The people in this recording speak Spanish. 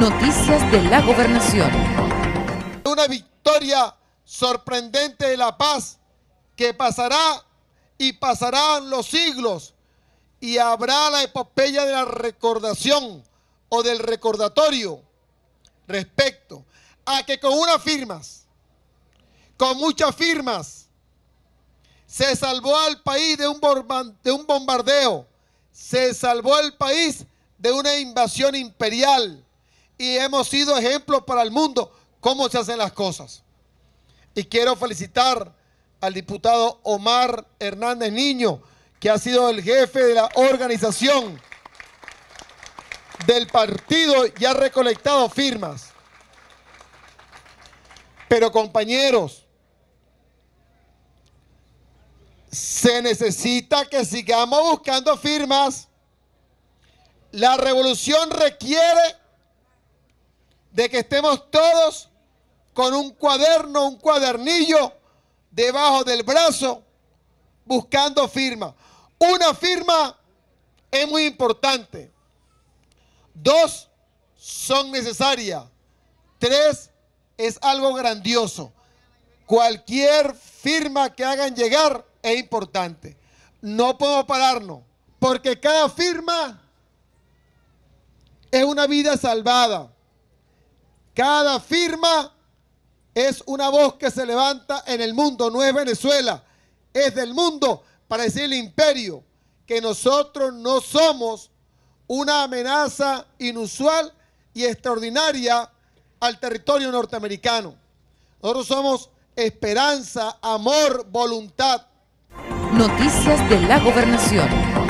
Noticias de la Gobernación. Una victoria sorprendente de la paz que pasará y pasarán los siglos y habrá la epopeya de la recordación o del recordatorio respecto a que con unas firmas, con muchas firmas, se salvó al país de un, un bombardeo, se salvó el país de una invasión imperial, y hemos sido ejemplos para el mundo cómo se hacen las cosas. Y quiero felicitar al diputado Omar Hernández Niño, que ha sido el jefe de la organización del partido y ha recolectado firmas. Pero compañeros, se necesita que sigamos buscando firmas. La revolución requiere de que estemos todos con un cuaderno, un cuadernillo debajo del brazo, buscando firma. Una firma es muy importante. Dos son necesarias. Tres es algo grandioso. Cualquier firma que hagan llegar es importante. No podemos pararnos, porque cada firma es una vida salvada. Cada firma es una voz que se levanta en el mundo, no es Venezuela, es del mundo para decir el imperio, que nosotros no somos una amenaza inusual y extraordinaria al territorio norteamericano. Nosotros somos esperanza, amor, voluntad. Noticias de la gobernación.